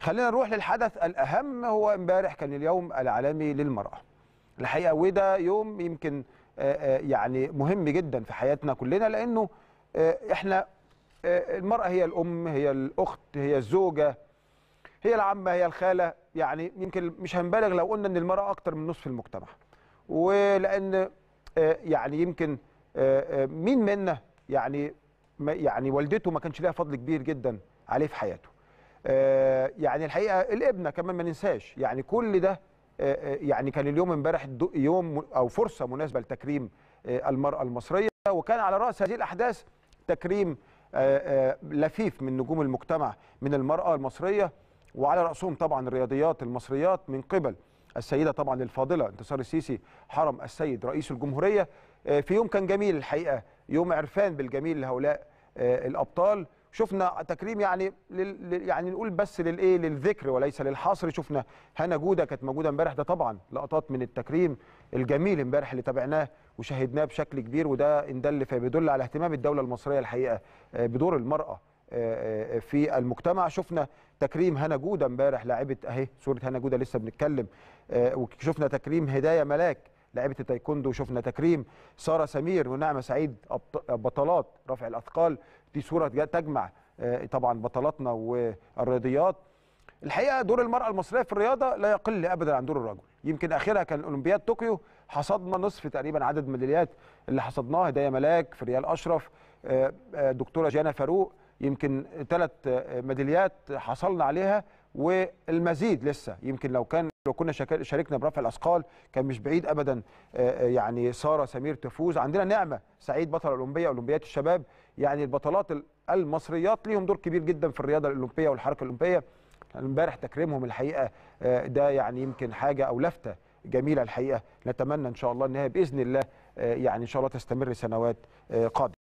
خلينا نروح للحدث الأهم هو امبارح كان اليوم العالمي للمرأة الحقيقة وده يوم يمكن آه، آه، يعني مهم جدا في حياتنا كلنا لأنه آه، احنا المرأة هي الأم هي الأخت هي الزوجة هي العمة هي الخالة يعني يمكن مش هنبالغ لو قلنا أن المرأة أكتر من نصف المجتمع ولأن يعني يمكن مين منا يعني يعني والدته ما كانش ليها فضل كبير جدا عليه في حياته آه، يعني الحقيقه الابنه كمان ما ننساش يعني كل ده آه، آه، يعني كان اليوم امبارح يوم او فرصه مناسبه لتكريم المراه المصريه وكان على راس هذه الاحداث تكريم لفيف من نجوم المجتمع من المراه المصريه وعلى راسهم طبعا الرياضيات المصريات من قبل السيده طبعا الفاضله انتصار السيسي حرم السيد رئيس الجمهوريه في يوم كان جميل الحقيقه يوم عرفان بالجميل لهؤلاء الابطال شفنا تكريم يعني لل... يعني نقول بس للايه للذكر وليس للحصر شفنا هنا جوده كانت موجوده امبارح ده طبعا لقطات من التكريم الجميل امبارح اللي تابعناه وشاهدناه بشكل كبير وده ان دل فبيدل على اهتمام الدوله المصريه الحقيقه آه، بدور المراه آه، آه، في المجتمع شفنا تكريم هنا جوده امبارح لاعبه اهي صوره هنا جوده لسه بنتكلم وشفنا تكريم هدايا ملاك لعيبه التايكوندو شفنا تكريم ساره سمير ونعمه سعيد بطلات رفع الاثقال دي صوره تجمع آه، طبعا بطلاتنا والرياضيات الحقيقه دور المراه المصريه في الرياضه لا يقل ابدا عن دور الرجل يمكن اخرها كان اولمبياد طوكيو حصدنا نصف تقريبا عدد الميداليات اللي حصدناها هدايا ملاك في ريال اشرف آه، آه، دكتوره جانا فاروق يمكن ثلاث ميداليات حصلنا عليها والمزيد لسه يمكن لو كان لو كنا شاركنا برفع الاثقال كان مش بعيد ابدا آه، آه، يعني ساره سمير تفوز عندنا نعمه سعيد بطل اولمبيه اولمبيات الشباب يعني البطلات المصريات ليهم دور كبير جدا في الرياضه الاولمبيه والحركه الاولمبيه امبارح تكريمهم الحقيقه آه، ده يعني يمكن حاجه او لفته جميله الحقيقه نتمنى ان شاء الله ان هي باذن الله يعني ان شاء الله تستمر سنوات قادمه